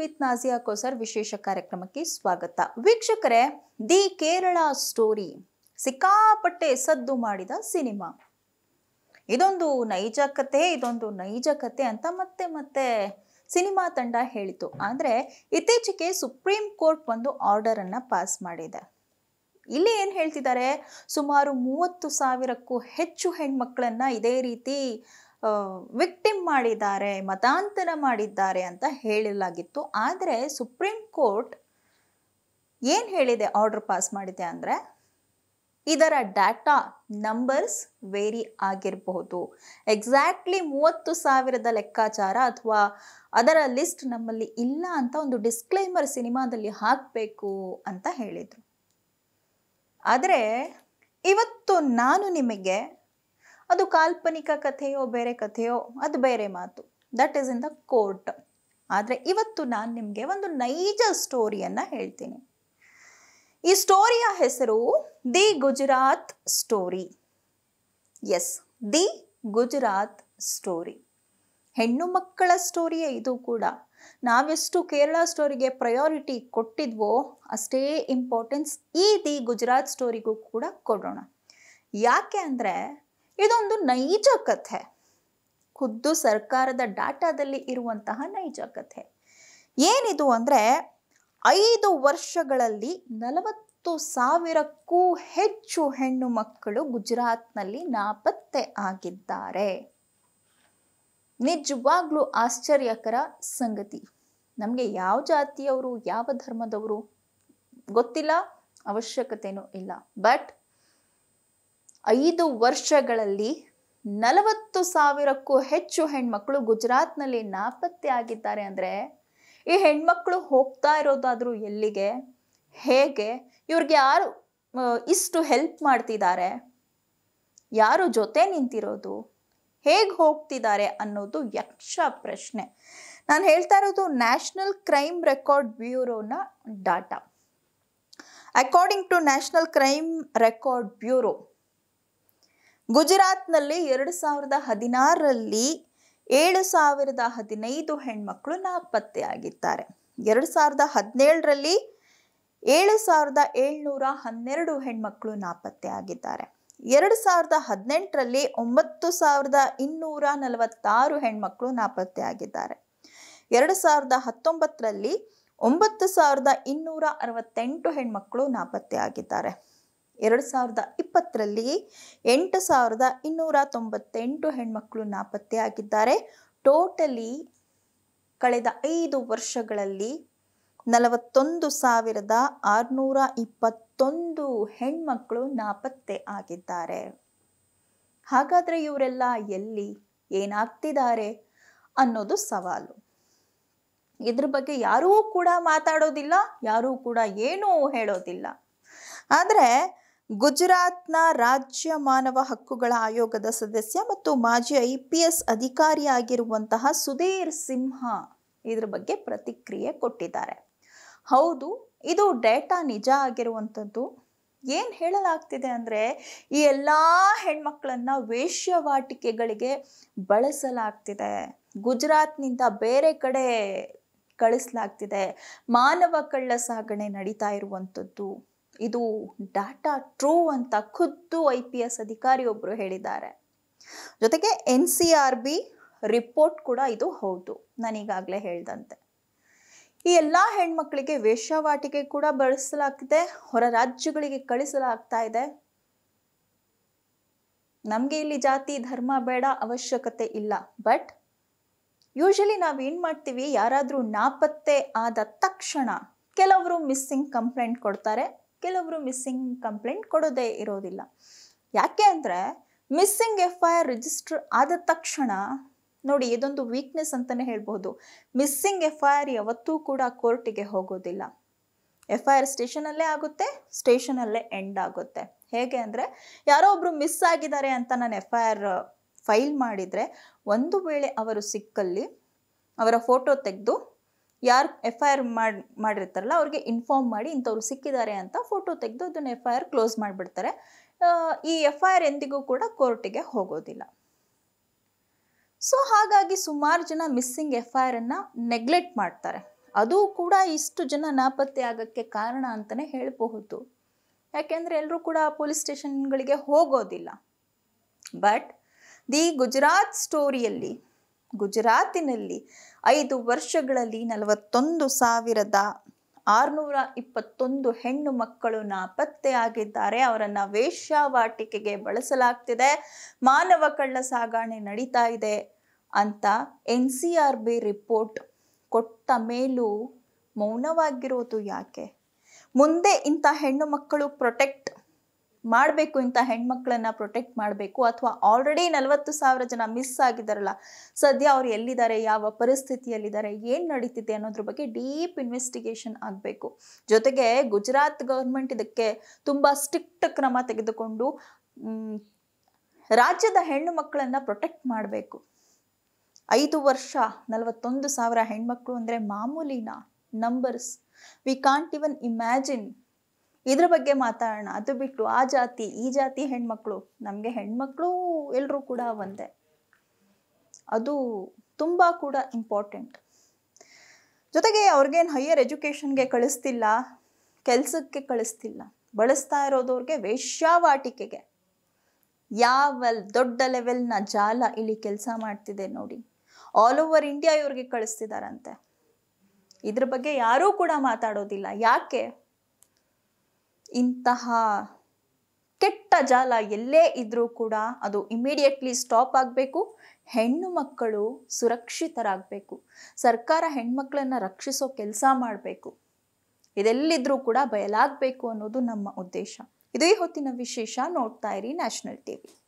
with Nazia ಕೋಸರ್ ವಿಶೇಷ ಕಾರ್ಯಕ್ರಮಕ್ಕೆ ಸ್ವಾಗತ ವೀಕ್ಷಕರೇ ದಿ ಕೇರಳ ಸ್ಟೋರಿ ಸಿಕ್ಕಾಪಟ್ಟೆ ಸದ್ದು ಮಾಡಿದ ಸಿನಿಮಾ ಇದೊಂದು ನೈಜ ಕತೆ ಇದೊಂದು ನೈಜ ಕತೆ ಅಂತ ಮತ್ತೆ ಮತ್ತೆ ಸಿನಿಮಾ ತಂಡ ಹೇಳಿತು ಆದರೆ ಇತ್ತೀಚೆಗೆ ಸುಪ್ರೀಂ ಕೋರ್ಟ್ ಒಂದು ಆರ್ಡರನ್ನು ಪಾಸ್ ಮಾಡಿದೆ ಇಲ್ಲಿ ಏನು ಹೇಳ್ತಿದ್ದಾರೆ ಸುಮಾರು ಮೂವತ್ತು ಸಾವಿರಕ್ಕೂ ಹೆಚ್ಚು ಹೆಣ್ಮಕ್ಳನ್ನ ಇದೇ ರೀತಿ ವಿಕ್ಟಿಮ್ ಮಾಡಿದ್ದಾರೆ ಮತಾಂತರ ಮಾಡಿದ್ದಾರೆ ಅಂತ ಹೇಳಲಾಗಿತ್ತು ಆದರೆ ಸುಪ್ರೀಂ ಕೋರ್ಟ್ ಏನು ಹೇಳಿದೆ ಆರ್ಡರ್ ಪಾಸ್ ಮಾಡಿದೆ ಅಂದರೆ ಇದರ ಡಾಟಾ ನಂಬರ್ಸ್ ವೇರಿ ಆಗಿರಬಹುದು ಎಕ್ಸಾಕ್ಟ್ಲಿ ಮೂವತ್ತು ಸಾವಿರದ ಲೆಕ್ಕಾಚಾರ ಅಥವಾ ಅದರ ಲಿಸ್ಟ್ ನಮ್ಮಲ್ಲಿ ಇಲ್ಲ ಅಂತ ಒಂದು ಡಿಸ್ಕ್ಲೈಮರ್ ಸಿನಿಮಾದಲ್ಲಿ ಹಾಕಬೇಕು ಅಂತ ಹೇಳಿದರು ಆದರೆ ಇವತ್ತು ನಾನು ನಿಮಗೆ ಅದು ಕಾಲ್ಪನಿಕ ಕಥೆಯೋ ಬೇರೆ ಕಥೆಯೋ ಅದು ಬೇರೆ ಮಾತು that is in the court ಆದರೆ ಇವತ್ತು ನಾನು ನಿಮಗೆ ಒಂದು ನೈಜ ಸ್ಟೋರಿಯನ್ನು ಹೇಳ್ತೀನಿ ಈ ಸ್ಟೋರಿಯ ಹೆಸರು the Gujarat story yes the Gujarat story ಹೆಣ್ಣು ಮಕ್ಕಳ ಸ್ಟೋರಿಯೇ ಇದು ಕೂಡ ನಾವೆಷ್ಟು ಕೇರಳ ಸ್ಟೋರಿಗೆ ಪ್ರಯಾರಿಟಿ ಕೊಟ್ಟಿದ್ವೋ ಅಷ್ಟೇ ಇಂಪಾರ್ಟೆನ್ಸ್ ಈ ದಿ ಗುಜರಾತ್ ಸ್ಟೋರಿಗೂ ಕೂಡ ಕೊಡೋಣ ಯಾಕೆ ಅಂದರೆ ಇದೊಂದು ನೈಜ ಕಥೆ ಖುದ್ದು ಸರ್ಕಾರದ ಡಾಟಾದಲ್ಲಿ ಇರುವಂತಹ ನೈಜ ಕಥೆ ಏನಿದು ಅಂದರೆ ಐದು ವರ್ಷಗಳಲ್ಲಿ ನಲವತ್ತು ಸಾವಿರಕ್ಕೂ ಹೆಚ್ಚು ಹೆಣ್ಣು ಮಕ್ಕಳು ಗುಜರಾತ್ನಲ್ಲಿ ನಾಪತ್ತೆ ಆಗಿದ್ದಾರೆ ನಿಜವಾಗ್ಲೂ ಆಶ್ಚರ್ಯಕರ ಸಂಗತಿ ನಮಗೆ ಯಾವ ಜಾತಿಯವರು ಯಾವ ಧರ್ಮದವರು ಗೊತ್ತಿಲ್ಲ ಅವಶ್ಯಕತೆಯೂ ಇಲ್ಲ ಬಟ್ ಐದು ವರ್ಷಗಳಲ್ಲಿ ನಲವತ್ತು ಸಾವಿರಕ್ಕೂ ಹೆಚ್ಚು ಹೆಣ್ಮಕ್ಳು ಗುಜರಾತ್ನಲ್ಲಿ ನಾಪತ್ತೆ ಆಗಿದ್ದಾರೆ ಅಂದರೆ ಈ ಹೆಣ್ಮಕ್ಳು ಹೋಗ್ತಾ ಇರೋದಾದರೂ ಎಲ್ಲಿಗೆ ಹೇಗೆ ಇವ್ರಿಗೆ ಯಾರು ಇಷ್ಟು ಹೆಲ್ಪ್ ಮಾಡ್ತಿದ್ದಾರೆ ಯಾರು ಜೊತೆ ನಿಂತಿರೋದು ಹೇಗೆ ಹೋಗ್ತಿದ್ದಾರೆ ಅನ್ನೋದು ಯಕ್ಷ ಪ್ರಶ್ನೆ ನಾನು ಹೇಳ್ತಾ ಇರೋದು ನ್ಯಾಷನಲ್ ಕ್ರೈಮ್ ರೆಕಾರ್ಡ್ ಬ್ಯೂರೋನ data according to national crime record bureau ಗುಜರಾತ್ನಲ್ಲಿ ಎರಡು ಸಾವಿರದ ಹದಿನಾರರಲ್ಲಿ ಏಳು ಸಾವಿರದ ಹದಿನೈದು ಹೆಣ್ಮಕ್ಳು ನಾಪತ್ತೆಯಾಗಿದ್ದಾರೆ ಎರಡು ಸಾವಿರದ ಹದಿನೇಳರಲ್ಲಿ ಏಳು ಸಾವಿರದ ಏಳ್ನೂರ ಹನ್ನೆರಡು ಹೆಣ್ಮಕ್ಳು ನಾಪತ್ತೆ ಆಗಿದ್ದಾರೆ ಎರಡು ಸಾವಿರದ ಹದಿನೆಂಟರಲ್ಲಿ ಒಂಬತ್ತು ಸಾವಿರದ ಇನ್ನೂರ ನಲವತ್ತಾರು ಹೆಣ್ಮಕ್ಳು ನಾಪತ್ತೆಯಾಗಿದ್ದಾರೆ ಎರಡು ಸಾವಿರದ ಹತ್ತೊಂಬತ್ತರಲ್ಲಿ ಒಂಬತ್ತು ಸಾವಿರದ ಇನ್ನೂರ ಅರವತ್ತೆಂಟು ಹೆಣ್ಮಕ್ಳು ನಾಪತ್ತೆ ಆಗಿದ್ದಾರೆ ಎರಡು ಸಾವಿರದ ಇಪ್ಪತ್ತರಲ್ಲಿ ಎಂಟು ಸಾವಿರದ ಇನ್ನೂರ ತೊಂಬತ್ತೆಂಟು ಹೆಣ್ಮಕ್ಳು ನಾಪತ್ತೆ ಆಗಿದ್ದಾರೆ ಟೋಟಲಿ ಕಳೆದ ಐದು ವರ್ಷಗಳಲ್ಲಿ ನಲವತ್ತೊಂದು ಸಾವಿರದ ಆರುನೂರ ಇಪ್ಪತ್ತೊಂದು ಹೆಣ್ಮಕ್ಳು ನಾಪತ್ತೆ ಆಗಿದ್ದಾರೆ ಹಾಗಾದರೆ ಇವರೆಲ್ಲ ಎಲ್ಲಿ ಏನಾಗ್ತಿದ್ದಾರೆ ಅನ್ನೋದು ಸವಾಲು ಇದ್ರ ಬಗ್ಗೆ ಯಾರೂ ಕೂಡ ಮಾತಾಡೋದಿಲ್ಲ ಯಾರೂ ಕೂಡ ಏನೂ ಹೇಳೋದಿಲ್ಲ ಆದರೆ ಗುಜರಾತ್ನ ರಾಜ್ಯ ಮಾನವ ಹಕ್ಕುಗಳ ಆಯೋಗದ ಸದಸ್ಯ ಮತ್ತು ಮಾಜಿ ಐ ಪಿ ಎಸ್ ಅಧಿಕಾರಿಯಾಗಿರುವಂತಹ ಸುಧೀರ್ ಸಿಂಹ ಇದರ ಬಗ್ಗೆ ಪ್ರತಿಕ್ರಿಯೆ ಕೊಟ್ಟಿದ್ದಾರೆ ಹೌದು ಇದು ಡೇಟಾ ನಿಜ ಆಗಿರುವಂಥದ್ದು ಏನು ಹೇಳಲಾಗ್ತಿದೆ ಅಂದರೆ ಈ ಎಲ್ಲ ಹೆಣ್ಮಕ್ಳನ್ನು ವೇಶ್ಯವಾಟಿಕೆಗಳಿಗೆ ಬಳಸಲಾಗ್ತಿದೆ ಗುಜರಾತ್ನಿಂದ ಬೇರೆ ಕಡೆ ಕಳಿಸ್ಲಾಗ್ತಿದೆ ಮಾನವ ಕಳ್ಳ ಸಾಗಣೆ ನಡೀತಾ ಇರುವಂಥದ್ದು ಇದು ಡಾಟಾ ಟ್ರೂ ಅಂತ ಖುದ್ದು ಐ ಪಿ ಎಸ್ ಅಧಿಕಾರಿಯೊಬ್ಬರು ಹೇಳಿದ್ದಾರೆ ಜೊತೆಗೆ N C R B report ಕೂಡ ಇದು ಹೌದು ನಾನೀಗಾಗಲೇ ಹೇಳ್ದಂತೆ ಈ ಎಲ್ಲ ಹೆಣ್ಮಕ್ಳಿಗೆ ವೇಷವಾಟಿಕೆ ಕೂಡ ಬಳಸಲಾಗ್ತಿದೆ ಹೊರ ರಾಜ್ಯಗಳಿಗೆ ಕಳಿಸಲಾಗ್ತಾ ಇದೆ ನಮಗೆ ಇಲ್ಲಿ ಜಾತಿ ಧರ್ಮ ಬೇಡ ಅವಶ್ಯಕತೆ ಇಲ್ಲ ಬಟ್ ಯೂಶಲಿ ನಾವು ಏನು ಮಾಡ್ತೀವಿ ಯಾರಾದರೂ ನಾಪತ್ತೆ ಆದ ತಕ್ಷಣ ಕೆಲವರು ಮಿಸ್ಸಿಂಗ್ ಕಂಪ್ಲೇಂಟ್ ಕೊಡ್ತಾರೆ ಕೆಲವರು ಮಿಸ್ಸಿಂಗ್ ಕಂಪ್ಲೇಂಟ್ ಕೊಡೋದೇ ಇರೋದಿಲ್ಲ ಯಾಕೆ ಅಂದರೆ missing F I R register ಆದ ತಕ್ಷಣ ನೋಡಿ ಇದೊಂದು ವೀಕ್ನೆಸ್ ಅಂತಲೇ ಹೇಳ್ಬೋದು ಮಿಸ್ಸಿಂಗ್ ಎಫ್ ಐ ಆರ್ ಯಾವತ್ತೂ ಕೂಡ ಕೋರ್ಟಿಗೆ ಹೋಗೋದಿಲ್ಲ ಎಫ್ ಐ ಆರ್ ಸ್ಟೇಷನಲ್ಲೇ ಆಗುತ್ತೆ ಸ್ಟೇಷನಲ್ಲೇ ಎಂಡ್ ಆಗುತ್ತೆ ಹೇಗೆ ಅಂದರೆ ಯಾರೋ ಒಬ್ಬರು ಮಿಸ್ ಆಗಿದ್ದಾರೆ ಅಂತ ನಾನು ಎಫ್ ಐ ಆರ್ ಫೈಲ್ ಮಾಡಿದರೆ ಒಂದು ವೇಳೆ ಅವರು ಸಿಕ್ಕಲ್ಲಿ ಅವರ ಫೋಟೋ ತೆಗೆದು ಯಾರು ಎಫ್ ಐ ಆರ್ ಮಾಡಿ ಮಾಡಿರ್ತಾರಲ್ಲ ಅವ್ರಿಗೆ ಇನ್ಫಾರ್ಮ್ ಮಾಡಿ ಇಂಥವ್ರು ಸಿಕ್ಕಿದ್ದಾರೆ ಅಂತ ಫೋಟೋ ತೆಗೆದು ಅದನ್ನು ಎಫ್ ಐ ಆರ್ ಕ್ಲೋಸ್ ಮಾಡಿಬಿಡ್ತಾರೆ ಈ ಎಫ್ ಐ ಆರ್ ಎಂದಿಗೂ ಕೂಡ ಕೋರ್ಟಿಗೆ ಹೋಗೋದಿಲ್ಲ ಸೊ ಹಾಗಾಗಿ ಸುಮಾರು ಜನ ಮಿಸ್ಸಿಂಗ್ ಎಫ್ ಐ ಆರನ್ನು ನೆಗ್ಲೆಕ್ಟ್ ಮಾಡ್ತಾರೆ ಅದು ಕೂಡ ಇಷ್ಟು ಜನ ನಾಪತ್ತೆ ಆಗೋಕ್ಕೆ ಕಾರಣ ಅಂತಲೇ ಹೇಳಬಹುದು ಯಾಕೆಂದರೆ ಎಲ್ಲರೂ ಕೂಡ ಪೊಲೀಸ್ ಸ್ಟೇಷನ್ಗಳಿಗೆ ಹೋಗೋದಿಲ್ಲ ಬಟ್ ದಿ ಗುಜರಾತ್ ಸ್ಟೋರಿಯಲ್ಲಿ ಗುಜರಾತಿನಲ್ಲಿ ಐದು ವರ್ಷಗಳಲ್ಲಿ ನಲವತ್ತೊಂದು ಸಾವಿರದ ಆರುನೂರ ಇಪ್ಪತ್ತೊಂದು ಹೆಣ್ಣು ಮಕ್ಕಳು ನಾಪತ್ತೆಯಾಗಿದ್ದಾರೆ ಅವರನ್ನು ವೇಶ್ಯಾವಾಟಿಕೆಗೆ ಬಳಸಲಾಗ್ತಿದೆ ಮಾನವ ಕಳ್ಳ ಸಾಗಣೆ ನಡೀತಾ ಇದೆ ಅಂತ N C R B report ಕೊಟ್ಟ ಮೇಲೂ ಮೌನವಾಗಿರೋದು ಯಾಕೆ ಮುಂದೆ ಇಂಥ ಹೆಣ್ಣು ಮಕ್ಕಳು ಪ್ರೊಟೆಕ್ಟ್ ಮಾಡಬೇಕು ಇಂಥ ಹೆಣ್ಮಕ್ಳನ್ನ ಪ್ರೊಟೆಕ್ಟ್ ಮಾಡಬೇಕು ಅಥವಾ ಆಲ್ರೆಡಿ ನಲವತ್ತು ಸಾವಿರ ಜನ ಮಿಸ್ ಆಗಿದ್ದಾರಲ್ಲ ಸದ್ಯ ಅವ್ರು ಎಲ್ಲಿದ್ದಾರೆ ಯಾವ ಪರಿಸ್ಥಿತಿಯಲ್ಲಿದ್ದಾರೆ ಏನು ನಡೀತಿದೆ ಅನ್ನೋದ್ರ ಬಗ್ಗೆ ಡೀಪ್ ಇನ್ವೆಸ್ಟಿಗೇಷನ್ ಆಗಬೇಕು ಜೊತೆಗೆ ಗುಜರಾತ್ ಗೌರ್ಮೆಂಟ್ ಇದಕ್ಕೆ ತುಂಬ ಸ್ಟ್ರಿಕ್ಟ್ ಕ್ರಮ ತೆಗೆದುಕೊಂಡು ರಾಜ್ಯದ ಹೆಣ್ಣು ಮಕ್ಕಳನ್ನು ಪ್ರೊಟೆಕ್ಟ್ ಮಾಡಬೇಕು ಐದು ವರ್ಷ ನಲವತ್ತೊಂದು ಸಾವಿರ ಹೆಣ್ಮಕ್ಳು ಅಂದರೆ ಮಾಮೂಲಿನ numbers we can't even imagine ಇದ್ರ ಬಗ್ಗೆ ಮಾತಾಡೋಣ ಅದು ಬಿಟ್ಟು ಆ ಜಾತಿ ಈ ಜಾತಿ ಹೆಣ್ಮಕ್ಳು ನಮಗೆ ಹೆಣ್ಮಕ್ಳು ಎಲ್ಲರೂ ಕೂಡ ಒಂದೇ ಅದು ತುಂಬ ಕೂಡ ಇಂಪಾರ್ಟೆಂಟ್ ಜೊತೆಗೆ ಅವ್ರಿಗೇನು ಹೈಯರ್ ಎಜುಕೇಷನ್ಗೆ ಕಳಿಸ್ತಿಲ್ಲ ಕೆಲಸಕ್ಕೆ ಕಳಿಸ್ತಿಲ್ಲ ಬಳಸ್ತಾ ಇರೋದವ್ರಿಗೆ ವೇಶ್ಯಾವಾಟಿಕೆಗೆ ಯಾವ ದೊಡ್ಡ ಲೆವೆಲ್ನ ಜಾಲ ಇಲ್ಲಿ ಕೆಲಸ ಮಾಡ್ತಿದೆ ನೋಡಿ ಆಲ್ ಓವರ್ ಇಂಡಿಯಾ ಇವ್ರಿಗೆ ಕಳಿಸ್ತಿದಾರಂತೆ ಇದ್ರ ಬಗ್ಗೆ ಯಾರೂ ಕೂಡ ಮಾತಾಡೋದಿಲ್ಲ ಯಾಕೆ ಇಂತಹ ಕೆಟ್ಟ ಜಾಲ ಎಲ್ಲೇ ಇದ್ರೂ ಕೂಡ ಅದು ಇಮಿಡಿಯೇಟ್ಲಿ ಸ್ಟಾಪ್ ಆಗಬೇಕು ಹೆಣ್ಣು ಮಕ್ಕಳು ಸುರಕ್ಷಿತರಾಗಬೇಕು ಸರ್ಕಾರ ಹೆಣ್ಮಕ್ಳನ್ನು ರಕ್ಷಿಸೋ ಕೆಲಸ ಮಾಡಬೇಕು ಇದೆಲ್ಲಿದ್ರೂ ಕೂಡ ಬಯಲಾಗಬೇಕು ಅನ್ನೋದು ನಮ್ಮ ಉದ್ದೇಶ ಇದೇ ಹೊತ್ತಿನ ವಿಶೇಷ ನೋಡ್ತಾ ಇರಿ ನ್ಯಾಷನಲ್ ಟಿವಿ